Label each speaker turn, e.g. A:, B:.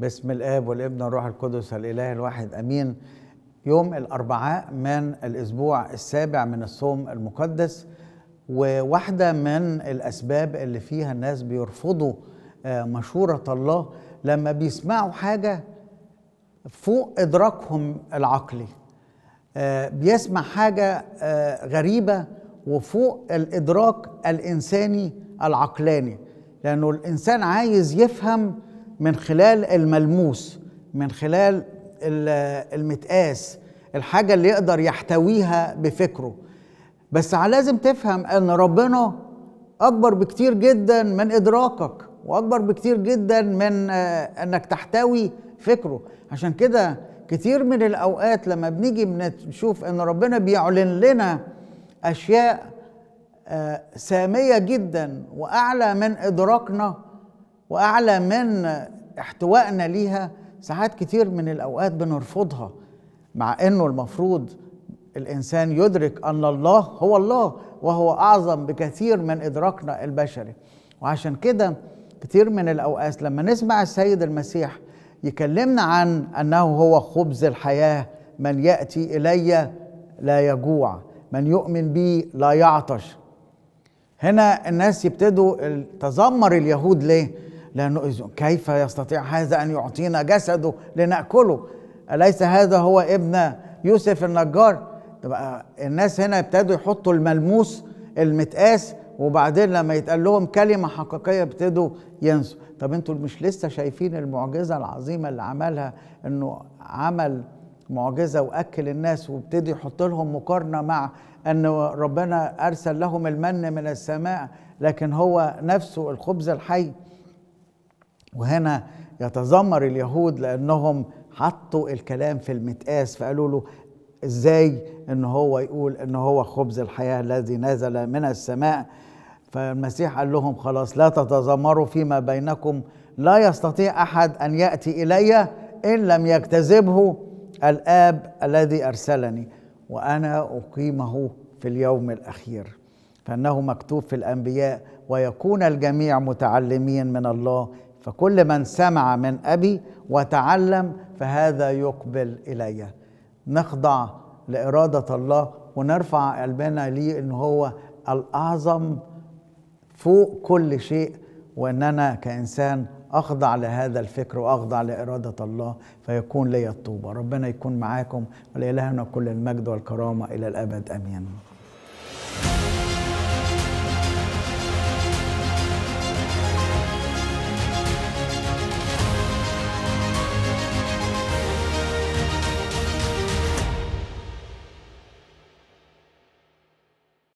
A: باسم الاب والابن والروح القدس الاله الواحد امين يوم الاربعاء من الاسبوع السابع من الصوم المقدس وواحده من الاسباب اللي فيها الناس بيرفضوا آه، مشوره الله لما بيسمعوا حاجه فوق ادراكهم العقلي آه، بيسمع حاجه آه، غريبه وفوق الادراك الانساني العقلاني لانه الانسان عايز يفهم من خلال الملموس من خلال المتقاس الحاجه اللي يقدر يحتويها بفكره بس لازم تفهم ان ربنا اكبر بكتير جدا من ادراكك واكبر بكتير جدا من آه، انك تحتوي فكره عشان كده كتير من الاوقات لما بنيجي بنشوف ان ربنا بيعلن لنا اشياء آه، ساميه جدا واعلى من ادراكنا واعلى من احتوائنا ليها ساعات كتير من الاوقات بنرفضها مع انه المفروض الانسان يدرك ان الله هو الله وهو اعظم بكثير من ادراكنا البشري وعشان كده كتير من الاوقات لما نسمع السيد المسيح يكلمنا عن انه هو خبز الحياه من ياتي الي لا يجوع من يؤمن بي لا يعطش هنا الناس يبتدوا تذمر اليهود ليه لأنه كيف يستطيع هذا أن يعطينا جسده لنأكله أليس هذا هو ابن يوسف النجار آه، الناس هنا ابتدوا يحطوا الملموس المتقاس وبعدين لما يتقال لهم كلمة حقيقية ابتدوا ينسوا طب انتوا مش لسه شايفين المعجزة العظيمة اللي عملها انه عمل معجزة وأكل الناس وابتدي يحط لهم مقارنة مع أن ربنا أرسل لهم المن من السماء لكن هو نفسه الخبز الحي وهنا يتذمر اليهود لانهم حطوا الكلام في المتقاس فقالوا له ازاي ان هو يقول ان هو خبز الحياه الذي نزل من السماء فالمسيح قال لهم خلاص لا تتذمروا فيما بينكم لا يستطيع احد ان ياتي الي ان لم يجتذبه الاب الذي ارسلني وانا اقيمه في اليوم الاخير فانه مكتوب في الانبياء ويكون الجميع متعلمين من الله فكل من سمع من أبي وتعلم فهذا يقبل إلي نخضع لإرادة الله ونرفع قلبنا ليه إن هو الأعظم فوق كل شيء وإن أنا كإنسان أخضع لهذا الفكر وأخضع لإرادة الله فيكون لي الطوبة ربنا يكون معاكم ولإلهنا كل المجد والكرامة إلى الأبد أمين